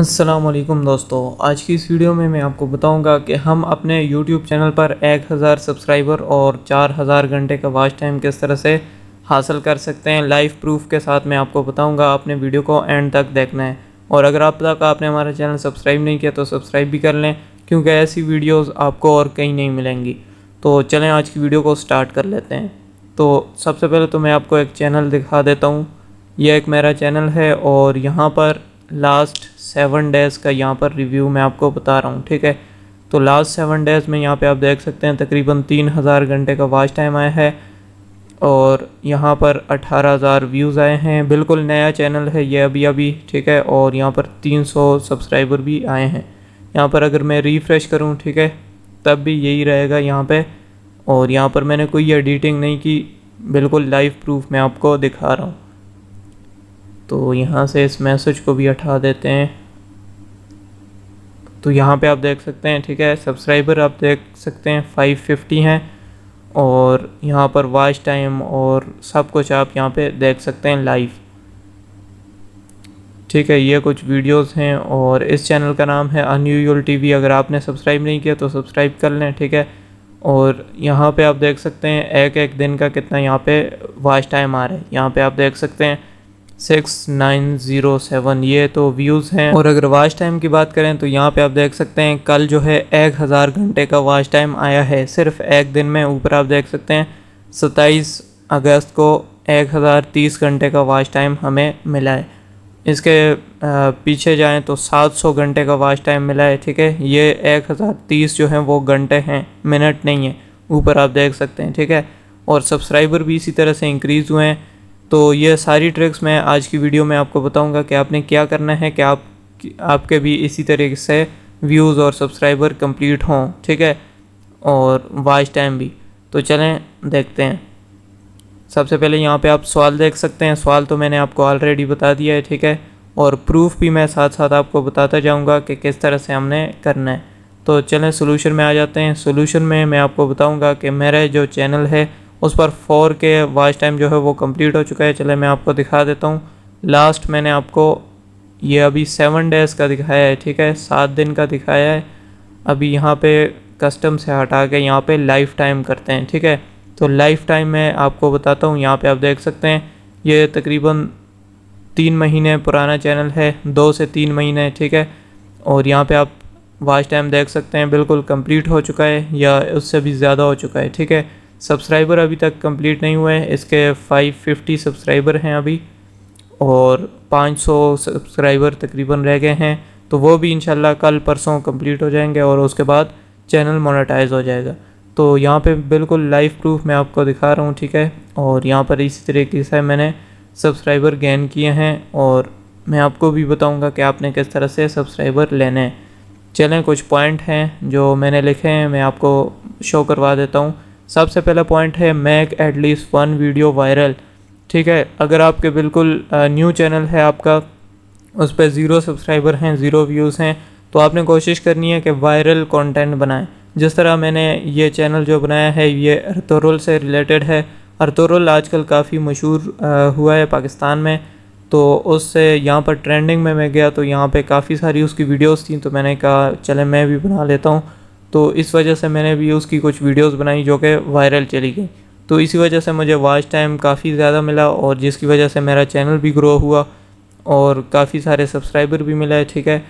असलकुम दोस्तों आज की इस वीडियो में मैं आपको बताऊंगा कि हम अपने YouTube चैनल पर 1000 सब्सक्राइबर और 4000 घंटे का वॉच टाइम किस तरह से हासिल कर सकते हैं लाइव प्रूफ के साथ मैं आपको बताऊंगा आपने वीडियो को एंड तक देखना है और अगर आप तक आपने हमारा चैनल सब्सक्राइब नहीं किया तो सब्सक्राइब भी कर लें क्योंकि ऐसी वीडियोज़ आपको और कहीं नहीं मिलेंगी तो चलें आज की वीडियो को स्टार्ट कर लेते हैं तो सबसे पहले तो मैं आपको एक चैनल दिखा देता हूँ यह एक मेरा चैनल है और यहाँ पर लास्ट सेवन डेज़ का यहाँ पर रिव्यू मैं आपको बता रहा हूँ ठीक है तो लास्ट सेवन डेज़ में यहाँ पे आप देख सकते हैं तकरीबन तीन हज़ार घंटे का वाच टाइम आया है और यहाँ पर अठारह हज़ार व्यूज़ आए हैं बिल्कुल नया चैनल है ये अभी अभी ठीक है और यहाँ पर तीन सौ सब्सक्राइबर भी आए हैं यहाँ पर अगर मैं रिफ़्रेश करूँ ठीक है तब भी यही रहेगा यहाँ पर और यहाँ पर मैंने कोई एडिटिंग नहीं की बिल्कुल लाइव प्रूफ मैं आपको दिखा रहा हूँ तो यहाँ से इस मैसेज को भी हटा देते हैं तो यहाँ पे आप देख सकते हैं ठीक है सब्सक्राइबर आप देख सकते हैं 550 हैं और यहाँ पर वॉच टाइम और सब कुछ आप यहाँ पे देख सकते हैं लाइव ठीक है ये कुछ वीडियोस हैं और इस चैनल का नाम है अनयूजल टीवी अगर आपने सब्सक्राइब नहीं किया तो सब्सक्राइब कर लें ठीक है और यहाँ पे आप देख सकते हैं एक एक दिन का कितना यहाँ पे वॉच टाइम आ रहा है यहाँ पे आप देख सकते हैं सिक्स नाइन ज़ीरो सेवन ये तो व्यूज़ हैं और अगर वाच टाइम की बात करें तो यहाँ पे आप देख सकते हैं कल जो है एक हज़ार घंटे का वाच टाइम आया है सिर्फ एक दिन में ऊपर आप देख सकते हैं सत्ताईस अगस्त को एक हज़ार तीस घंटे का वाच टाइम हमें मिला है इसके पीछे जाएं तो सात सौ घंटे का वाच टाइम मिला है ठीक है ये तीस जो है वो घंटे हैं मिनट नहीं है ऊपर आप देख सकते हैं ठीक है और सब्सक्राइबर भी इसी तरह से इंक्रीज़ हुए हैं तो ये सारी ट्रिक्स मैं आज की वीडियो में आपको बताऊंगा कि आपने क्या करना है कि आप आपके भी इसी तरीके से व्यूज़ और सब्सक्राइबर कंप्लीट हों ठीक है और वाच टाइम भी तो चलें देखते हैं सबसे पहले यहाँ पे आप सवाल देख सकते हैं सवाल तो मैंने आपको ऑलरेडी बता दिया है ठीक है और प्रूफ भी मैं साथ साथ आपको बताता जाऊँगा कि किस तरह से हमने करना है तो चलें सोल्यूशन में आ जाते हैं सोल्यूशन में मैं आपको बताऊँगा कि मेरा जो चैनल है उस पर फोर के वॉच टाइम जो है वो कंप्लीट हो चुका है चले मैं आपको दिखा देता हूँ लास्ट मैंने आपको ये अभी सेवन डेज़ का दिखाया है ठीक है सात दिन का दिखाया है अभी यहाँ पे कस्टम से हटा के यहाँ पे लाइफ टाइम करते हैं ठीक है तो लाइफ टाइम में आपको बताता हूँ यहाँ पे आप देख सकते हैं ये तकरीबन तीन महीने पुराना चैनल है दो से तीन महीने ठीक है और यहाँ पर आप वाच टाइम देख सकते हैं बिल्कुल कंप्लीट हो चुका है या उससे भी ज़्यादा हो चुका है ठीक है सब्सक्राइबर अभी तक कंप्लीट नहीं हुए हैं इसके 550 सब्सक्राइबर हैं अभी और 500 सब्सक्राइबर तकरीबन रह गए हैं तो वो भी इन कल परसों कंप्लीट हो जाएंगे और उसके बाद चैनल मोनेटाइज हो जाएगा तो यहाँ पे बिल्कुल लाइव प्रूफ मैं आपको दिखा रहा हूँ ठीक है और यहाँ पर इसी तरीके से मैंने सब्सक्राइबर गेन किए हैं और मैं आपको भी बताऊँगा कि आपने किस तरह से सब्सक्राइबर लेने हैं चलें कुछ पॉइंट हैं जो मैंने लिखे हैं मैं आपको शो करवा देता हूँ सबसे पहला पॉइंट है make at least one video viral ठीक है अगर आपके बिल्कुल न्यू चैनल है आपका उस पर ज़ीरो सब्सक्राइबर हैं ज़ीरो व्यूज़ हैं तो आपने कोशिश करनी है कि वायरल कंटेंट बनाएं जिस तरह मैंने ये चैनल जो बनाया है ये अरतोरल से रिलेटेड है अरतोरल आजकल काफ़ी मशहूर हुआ है पाकिस्तान में तो उससे यहाँ पर ट्रेंडिंग में मैं गया तो यहाँ पे काफ़ी सारी उसकी वीडियोस थी तो मैंने कहा चले मैं भी बना लेता हूँ तो इस वजह से मैंने भी उसकी कुछ वीडियोस बनाई जो कि वायरल चली गई तो इसी वजह से मुझे वॉच टाइम काफ़ी ज़्यादा मिला और जिसकी वजह से मेरा चैनल भी ग्रो हुआ और काफ़ी सारे सब्सक्राइबर भी मिले ठीक है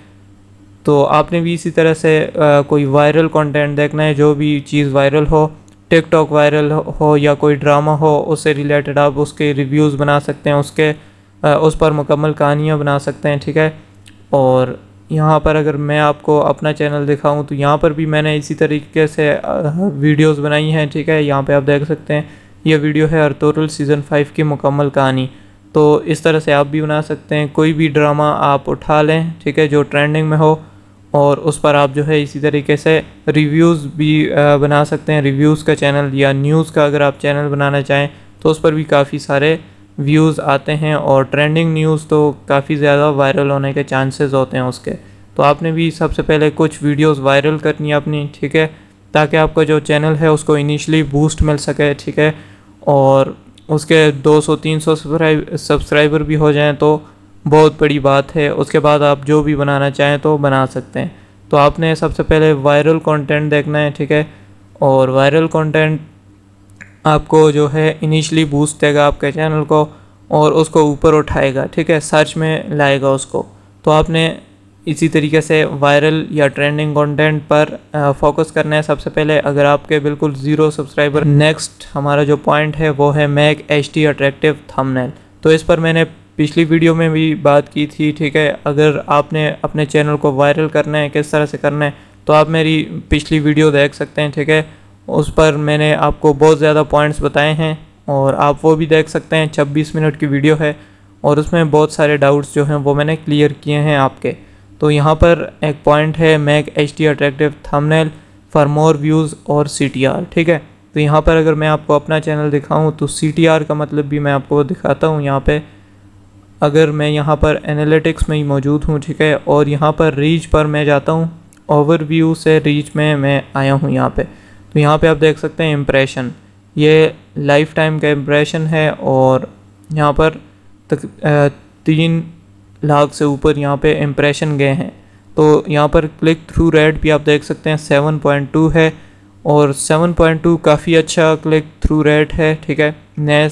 तो आपने भी इसी तरह से आ, कोई वायरल कंटेंट देखना है जो भी चीज़ वायरल हो टिकटॉक वायरल हो या कोई ड्रामा हो उससे रिलेटेड आप उसके रिव्यूज़ बना सकते हैं उसके आ, उस पर मुकम्मल कहानियाँ बना सकते हैं ठीक है और यहाँ पर अगर मैं आपको अपना चैनल दिखाऊं तो यहाँ पर भी मैंने इसी तरीके से वीडियोस बनाई हैं ठीक है यहाँ पे आप देख सकते हैं यह वीडियो है अरतोरल सीज़न फाइव की मुकम्मल कहानी तो इस तरह से आप भी बना सकते हैं कोई भी ड्रामा आप उठा लें ठीक है जो ट्रेंडिंग में हो और उस पर आप जो है इसी तरीके से रिव्यूज़ भी बना सकते हैं रिव्यूज़ का चैनल या न्यूज़ का अगर आप चैनल बनाना चाहें तो उस पर भी काफ़ी सारे व्यूज़ आते हैं और ट्रेंडिंग न्यूज़ तो काफ़ी ज़्यादा वायरल होने के चांसेस होते हैं उसके तो आपने भी सबसे पहले कुछ वीडियोस वायरल करनी है अपनी ठीक है ताकि आपका जो चैनल है उसको इनिशली बूस्ट मिल सके ठीक है और उसके 200-300 सब्सक्राइबर भी हो जाएं तो बहुत बड़ी बात है उसके बाद आप जो भी बनाना चाहें तो बना सकते हैं तो आपने सबसे पहले वायरल कॉन्टेंट देखना है ठीक है और वायरल कॉन्टेंट आपको जो है इनिशली बूस्ट देगा आपके चैनल को और उसको ऊपर उठाएगा ठीक है सर्च में लाएगा उसको तो आपने इसी तरीके से वायरल या ट्रेंडिंग कंटेंट पर फोकस करना है सबसे पहले अगर आपके बिल्कुल ज़ीरो सब्सक्राइबर नेक्स्ट हमारा जो पॉइंट है वो है make H D attractive thumbnail तो इस पर मैंने पिछली वीडियो में भी बात की थी ठीक है अगर आपने अपने चैनल को वायरल करना है किस तरह से करना है तो आप मेरी पिछली वीडियो देख सकते हैं ठीक है उस पर मैंने आपको बहुत ज़्यादा पॉइंट्स बताए हैं और आप वो भी देख सकते हैं छब्बीस मिनट की वीडियो है और उसमें बहुत सारे डाउट्स जो हैं वो मैंने क्लियर किए हैं आपके तो यहाँ पर एक पॉइंट है make H D attractive thumbnail for more views और सी टी आर ठीक है तो यहाँ पर अगर मैं आपको अपना चैनल दिखाऊँ तो सी टी आर का मतलब भी मैं आपको दिखाता हूँ यहाँ पर अगर मैं यहाँ पर एनालिटिक्स में ही मौजूद हूँ ठीक है और यहाँ पर रीच पर मैं जाता हूँ ओवरव्यू से रीच में मैं आया हूँ यहाँ पे तो यहाँ पे आप देख सकते हैं इम्प्रेशन ये लाइफ टाइम का इम्प्रेशन है और यहाँ पर तक, तीन लाख से ऊपर यहाँ पे इम्प्रेशन गए हैं तो यहाँ पर क्लिक थ्रू रेट भी आप देख सकते हैं सेवन पॉइंट टू है और सेवन पॉइंट टू काफ़ी अच्छा क्लिक थ्रू रेट है ठीक है नए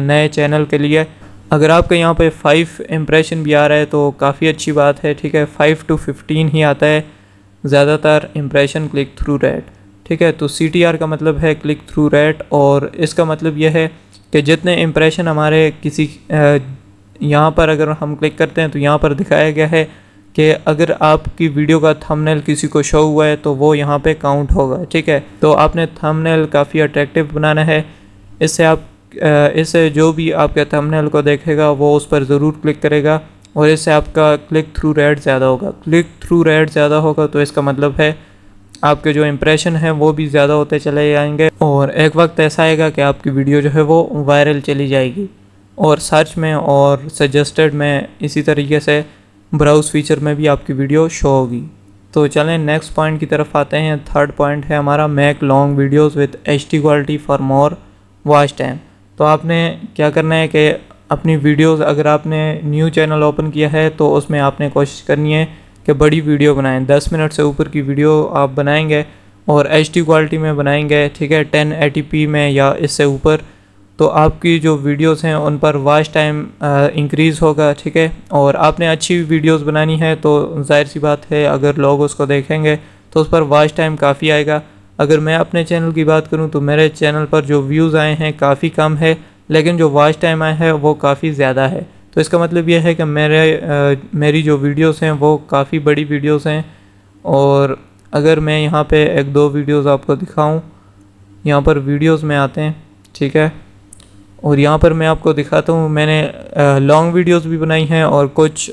नए चैनल के लिए अगर आपका यहाँ पे फ़ाइव इम्प्रेशन भी आ रहा है तो काफ़ी अच्छी बात है ठीक है फाइव टू फिफ्टीन ही आता है ज़्यादातर इम्प्रेशन क्लिक थ्रू रेट ठीक है तो सी का मतलब है क्लिक थ्रू रेट और इसका मतलब यह है कि जितने इम्प्रेशन हमारे किसी यहाँ पर अगर हम क्लिक करते हैं तो यहाँ पर दिखाया गया है कि अगर आपकी वीडियो का थंबनेल किसी को शो हुआ है तो वो यहाँ पे काउंट होगा ठीक है तो आपने थंबनेल काफ़ी अट्रैक्टिव बनाना है इससे आप इससे जो भी आपके थंबनेल को देखेगा वो उस पर ज़रूर क्लिक करेगा और इससे आपका क्लिक थ्रू रेट ज़्यादा होगा क्लिक थ्रू रेट ज़्यादा होगा तो इसका मतलब है आपके जो इम्प्रेशन हैं वो भी ज़्यादा होते चले जाएंगे और एक वक्त ऐसा आएगा कि आपकी वीडियो जो है वो वायरल चली जाएगी और सर्च में और सजेस्टेड में इसी तरीके से ब्राउज़ फीचर में भी आपकी वीडियो शो होगी तो चलें नेक्स्ट पॉइंट की तरफ आते हैं थर्ड पॉइंट है हमारा make long videos with H quality for more watch time तो आपने क्या करना है कि अपनी वीडियोस अगर आपने न्यू चैनल ओपन किया है तो उसमें आपने कोशिश करनी है कि बड़ी वीडियो बनाएं 10 मिनट से ऊपर की वीडियो आप बनाएंगे और एच क्वालिटी में बनाएंगे ठीक है टेन में या इससे ऊपर तो आपकी जो वीडियोस हैं उन पर वाच टाइम इंक्रीज़ होगा ठीक है और आपने अच्छी वीडियोस बनानी है तो जाहिर सी बात है अगर लोग उसको देखेंगे तो उस पर वाच टाइम काफ़ी आएगा अगर मैं अपने चैनल की बात करूं तो मेरे चैनल पर जो व्यूज़ आए हैं काफ़ी कम है लेकिन जो वाच टाइम आया है वो काफ़ी ज़्यादा है तो इसका मतलब यह है कि मेरे आ, मेरी जो वीडियोज़ हैं वो काफ़ी बड़ी वीडियोज़ हैं और अगर मैं यहाँ पर एक दो वीडियोज़ आपको दिखाऊँ यहाँ पर वीडियोज़ में आते हैं ठीक है और यहाँ पर मैं आपको दिखाता हूँ मैंने लॉन्ग वीडियोस भी बनाई हैं और कुछ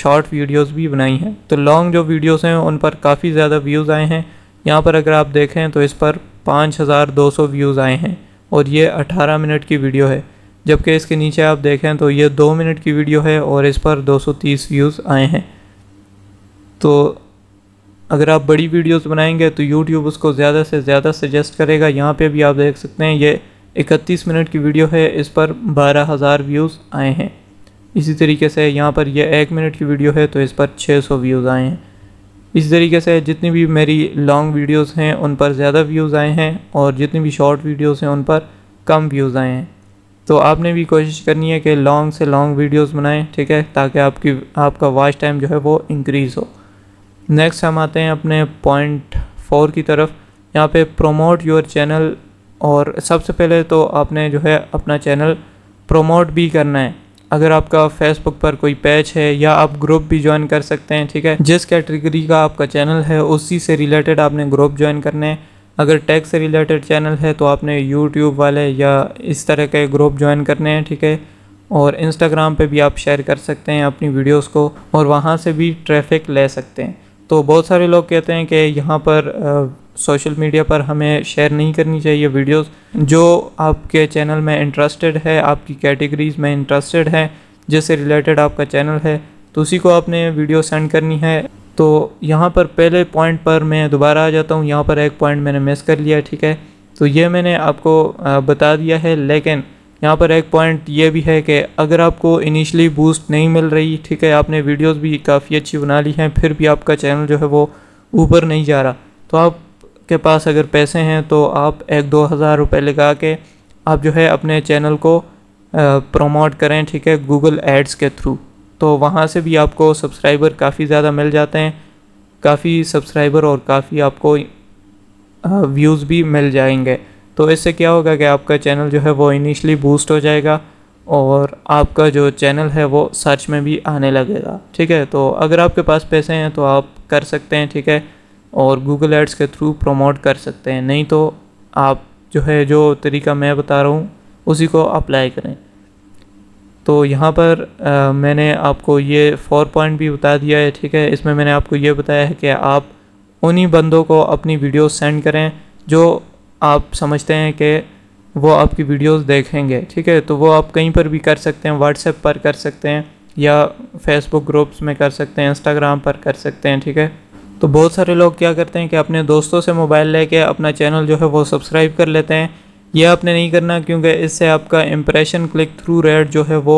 शॉर्ट वीडियोस भी बनाई हैं तो लॉन्ग जो वीडियोस हैं उन पर काफ़ी ज़्यादा व्यूज़ आए हैं यहाँ पर अगर आप देखें तो इस पर 5200 व्यूज़ आए हैं और ये 18 मिनट की वीडियो है जबकि इसके नीचे आप देखें तो ये दो मिनट की वीडियो है और इस पर तीस व्यूज़ आए हैं तो अगर आप बड़ी वीडियोज़ बनाएंगे तो यूट्यूब उसको ज़्यादा से ज़्यादा सजेस्ट करेगा यहाँ पर भी आप देख सकते हैं ये इकतीस मिनट की वीडियो है इस पर बारह हज़ार व्यूज़ आए हैं इसी तरीके से यहाँ पर यह एक मिनट की वीडियो है तो इस पर छः सौ व्यूज़ आए हैं इस तरीके से जितनी भी मेरी लॉन्ग वीडियोस हैं उन पर ज़्यादा व्यूज़ आए हैं और जितनी भी शॉर्ट वीडियोस हैं उन पर कम व्यूज़ आए हैं तो आपने भी कोशिश करनी है कि लॉन्ग से लॉन्ग वीडियोज़ बनाएँ ठीक है ताकि आपकी आपका वॉच टाइम जो है वो इंक्रीज़ हो नेक्स्ट हम आते हैं अपने पॉइंट फोर की तरफ यहाँ पे प्रोमोट योर चैनल और सबसे पहले तो आपने जो है अपना चैनल प्रमोट भी करना है अगर आपका फेसबुक पर कोई पेज है या आप ग्रुप भी ज्वाइन कर सकते हैं ठीक है जिस कैटेगरी का आपका चैनल है उसी से रिलेटेड आपने ग्रुप ज्वाइन करने हैं अगर टैग से रिलेटेड चैनल है तो आपने यूट्यूब वाले या इस तरह के ग्रुप ज्वाइन करने हैं ठीक है और इंस्टाग्राम पे भी आप शेयर कर सकते हैं अपनी वीडियोस को और वहाँ से भी ट्रैफिक ले सकते हैं तो बहुत सारे लोग कहते हैं कि यहाँ पर सोशल मीडिया पर हमें शेयर नहीं करनी चाहिए वीडियोस जो आपके चैनल में इंटरेस्टेड है आपकी कैटेगरीज़ में इंटरेस्टेड है जिससे रिलेटेड आपका चैनल है तो उसी को आपने वीडियो सेंड करनी है तो यहाँ पर पहले पॉइंट पर मैं दोबारा आ जाता हूँ यहाँ पर एक पॉइंट मैंने मिस कर लिया ठीक है तो ये मैंने आपको बता दिया है लेकिन यहाँ पर एक पॉइंट ये भी है कि अगर आपको इनिशियली बूस्ट नहीं मिल रही ठीक है आपने वीडियोस भी काफ़ी अच्छी बना ली हैं फिर भी आपका चैनल जो है वो ऊपर नहीं जा रहा तो आप के पास अगर पैसे हैं तो आप एक दो हज़ार रुपये लगा के आप जो है अपने चैनल को प्रमोट करें ठीक है गूगल एड्स के थ्रू तो वहाँ से भी आपको सब्सक्राइबर काफ़ी ज़्यादा मिल जाते हैं काफ़ी सब्सक्राइबर और काफ़ी आपको व्यूज़ भी मिल जाएंगे तो इससे क्या होगा कि आपका चैनल जो है वो इनिशली बूस्ट हो जाएगा और आपका जो चैनल है वो सर्च में भी आने लगेगा ठीक है तो अगर आपके पास पैसे हैं तो आप कर सकते हैं ठीक है और गूगल एड्स के थ्रू प्रमोट कर सकते हैं नहीं तो आप जो है जो तरीका मैं बता रहा हूँ उसी को अप्लाई करें तो यहाँ पर आ, मैंने आपको ये फोर पॉइंट भी बता दिया है ठीक है इसमें मैंने आपको ये बताया है कि आप उन्हीं बंदों को अपनी वीडियो सेंड करें जो आप समझते हैं कि वो आपकी वीडियोस देखेंगे ठीक है तो वो आप कहीं पर भी कर सकते हैं व्हाट्सएप पर कर सकते हैं या फेसबुक ग्रुप्स में कर सकते हैं इंस्टाग्राम पर कर सकते हैं ठीक है तो बहुत सारे लोग क्या करते हैं कि अपने दोस्तों से मोबाइल लेके अपना चैनल जो है वो सब्सक्राइब कर लेते हैं यह आपने नहीं करना क्योंकि इससे आपका इम्प्रेशन क्लिक थ्रू रेट जो है वो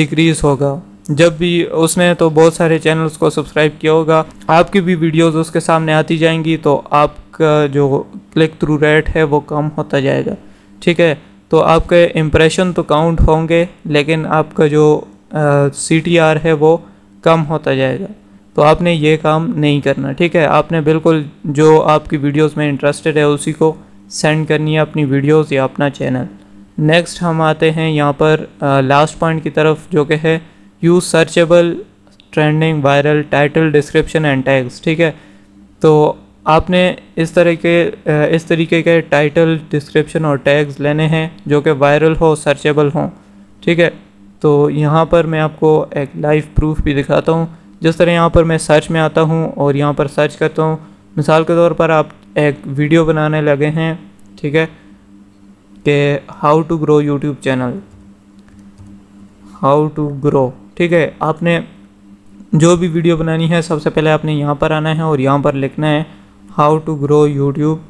डिक्रीज़ होगा जब भी उसने तो बहुत सारे चैनल्स को सब्सक्राइब किया होगा आपकी भी वीडियोस उसके सामने आती जाएंगी तो आपका जो क्लिक थ्रू रेट है वो कम होता जाएगा ठीक है तो आपके इम्प्रेशन तो काउंट होंगे लेकिन आपका जो सी टी आर है वो कम होता जाएगा तो आपने ये काम नहीं करना ठीक है आपने बिल्कुल जो आपकी वीडियोस में इंटरेस्टेड है उसी को सेंड करनी है अपनी वीडियोस या अपना चैनल नेक्स्ट हम आते हैं यहाँ पर लास्ट पॉइंट की तरफ जो कि है use searchable trending viral title description and tags ठीक है तो आपने इस तरह के इस तरीके के टाइटल डिस्क्रिप्शन और टैग्स लेने हैं जो कि वायरल हो सर्चेबल हों ठीक है तो यहाँ पर मैं आपको एक लाइव प्रूफ भी दिखाता हूँ जिस तरह यहाँ पर मैं सर्च में आता हूँ और यहाँ पर सर्च करता हूँ मिसाल के तौर पर आप एक वीडियो बनाने लगे हैं ठीक है कि how to grow YouTube channel how to grow ठीक है आपने जो भी वीडियो बनानी है सबसे पहले आपने यहाँ पर आना है और यहाँ पर लिखना है how to grow YouTube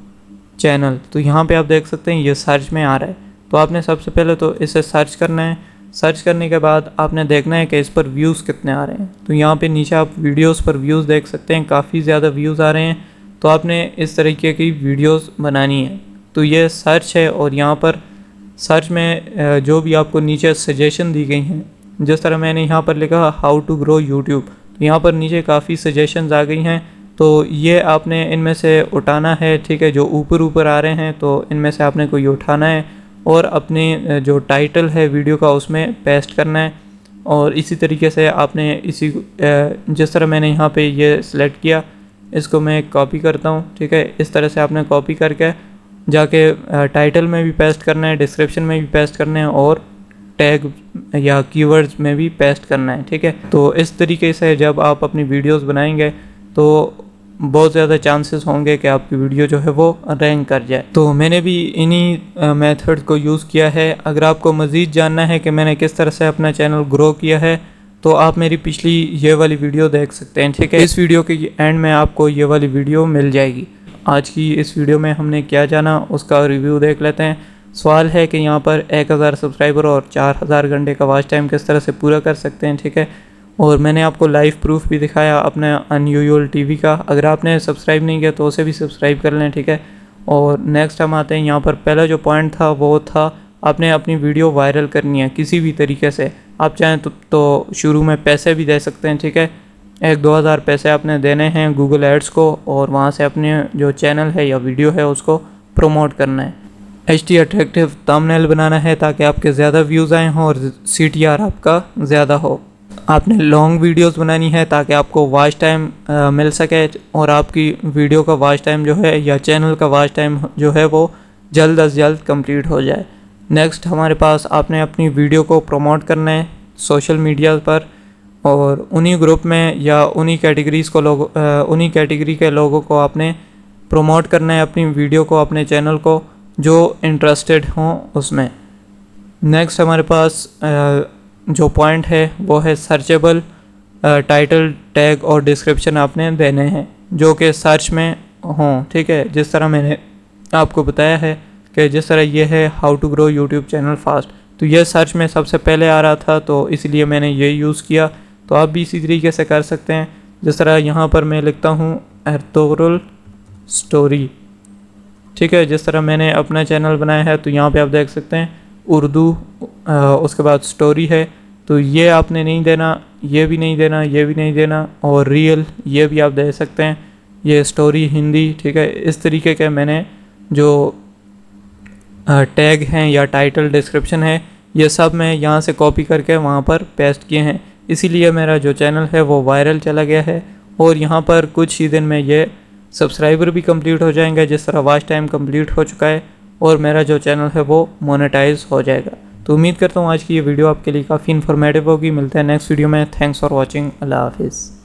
channel तो यहाँ पे आप देख सकते हैं ये सर्च में आ रहा है तो आपने सबसे पहले तो इसे सर्च करना है सर्च करने के बाद आपने देखना है कि इस पर व्यूज़ कितने आ रहे हैं तो यहाँ पे नीचे आप वीडियोस पर व्यूज़ देख सकते हैं काफ़ी ज़्यादा व्यूज़ आ रहे हैं तो आपने इस तरीके की वीडियोस बनानी है तो ये सर्च है और यहाँ पर सर्च में जो भी आपको नीचे सजेशन दी गई हैं जिस तरह मैंने यहाँ पर लिखा हाउ टू ग्रो यूट्यूब तो यहाँ पर नीचे काफ़ी सजेशन आ गई हैं तो ये आपने इनमें से उठाना है ठीक है जो ऊपर ऊपर आ रहे हैं तो इनमें से आपने कोई उठाना है और अपने जो टाइटल है वीडियो का उसमें पेस्ट करना है और इसी तरीके से आपने इसी जिस तरह मैंने यहाँ पे ये सिलेक्ट किया इसको मैं कॉपी करता हूँ ठीक है इस तरह से आपने कॉपी करके जाके टाइटल में भी पेस्ट करना है डिस्क्रिप्शन में भी पेस्ट करना है और टैग या कीवर्ड्स में भी पेस्ट करना है ठीक है तो इस तरीके से जब आप अपनी वीडियोस बनाएंगे तो बहुत ज़्यादा चांसेस होंगे कि आपकी वीडियो जो है वो रैंक कर जाए तो मैंने भी इन्हीं मेथड को यूज़ किया है अगर आपको मज़ीद जानना है कि मैंने किस तरह से अपना चैनल ग्रो किया है तो आप मेरी पिछली ये वाली वीडियो देख सकते हैं ठीक है इस वीडियो के एंड में आपको ये वाली वीडियो मिल जाएगी आज की इस वीडियो में हमने क्या जाना उसका रिव्यू देख लेते हैं सवाल है कि यहाँ पर 1000 सब्सक्राइबर और 4000 घंटे का वाच टाइम किस तरह से पूरा कर सकते हैं ठीक है और मैंने आपको लाइव प्रूफ भी दिखाया अपने अनयूजल टीवी का अगर आपने सब्सक्राइब नहीं किया तो उसे भी सब्सक्राइब कर लें ठीक है और नेक्स्ट हम आते हैं यहाँ पर पहला जो पॉइंट था वो था आपने अपनी वीडियो वायरल करनी है किसी भी तरीके से आप चाहें तो, तो शुरू में पैसे भी दे सकते हैं ठीक है एक दो हज़ार पैसे आपने देने हैं गूगल एड्स को और वहाँ से अपने जो चैनल है या वीडियो है उसको प्रमोट करना है एच डी अट्रैक्टिव तमनेल बनाना है ताकि आपके ज़्यादा व्यूज़ आए हों और सी टी आर आपका ज़्यादा हो आपने लॉन्ग वीडियोस बनानी है ताकि आपको वाच टाइम मिल सके और आपकी वीडियो का वाच टाइम जो है या चैनल का वाच टाइम जो है वो जल्द अज जल्द कंप्लीट हो जाए नेक्स्ट हमारे पास आपने अपनी वीडियो को प्रमोट करना है सोशल मीडिया पर और उन्हीं ग्रुप में या उन्हीं कैटेगरीज़ को लोग उन्हीं कैटेगरी के लोगों को आपने प्रमोट करना है अपनी वीडियो को अपने चैनल को जो इंटरेस्टेड हों उसमें नेक्स्ट हमारे पास जो पॉइंट है वो है सर्चेबल टाइटल टैग और डिस्क्रिप्शन आपने देने हैं जो कि सर्च में हों ठीक है जिस तरह मैंने आपको बताया है कि जिस तरह ये है how to grow YouTube channel fast तो ये सर्च में सबसे पहले आ रहा था तो इसलिए मैंने ये यूज़ किया तो आप भी इसी तरीके से कर सकते हैं जिस तरह यहाँ पर मैं लिखता हूँ एरतोरल स्टोरी ठीक है जिस तरह मैंने अपना चैनल बनाया है तो यहाँ पे आप देख सकते हैं उर्दू उसके बाद स्टोरी है तो ये आपने नहीं देना ये भी नहीं देना ये भी नहीं देना और रियल ये भी आप दे सकते हैं ये स्टोरी हिंदी ठीक है इस तरीके के मैंने जो टैग हैं या टाइटल डिस्क्रिप्शन है ये सब मैं यहाँ से कॉपी करके वहाँ पर पेस्ट किए हैं इसीलिए मेरा जो चैनल है वो वायरल चला गया है और यहाँ पर कुछ ही दिन में ये सब्सक्राइबर भी कंप्लीट हो जाएंगे जिस तरह वाच टाइम कंप्लीट हो चुका है और मेरा जो चैनल है वो मोनेटाइज हो जाएगा तो उम्मीद करता हूँ आज की ये वीडियो आपके लिए काफ़ी इन्फॉर्मेटिव होगी मिलते हैं नेक्स्ट वीडियो में थैंक्स फॉर वॉचिंग अल्लाह हाफिज़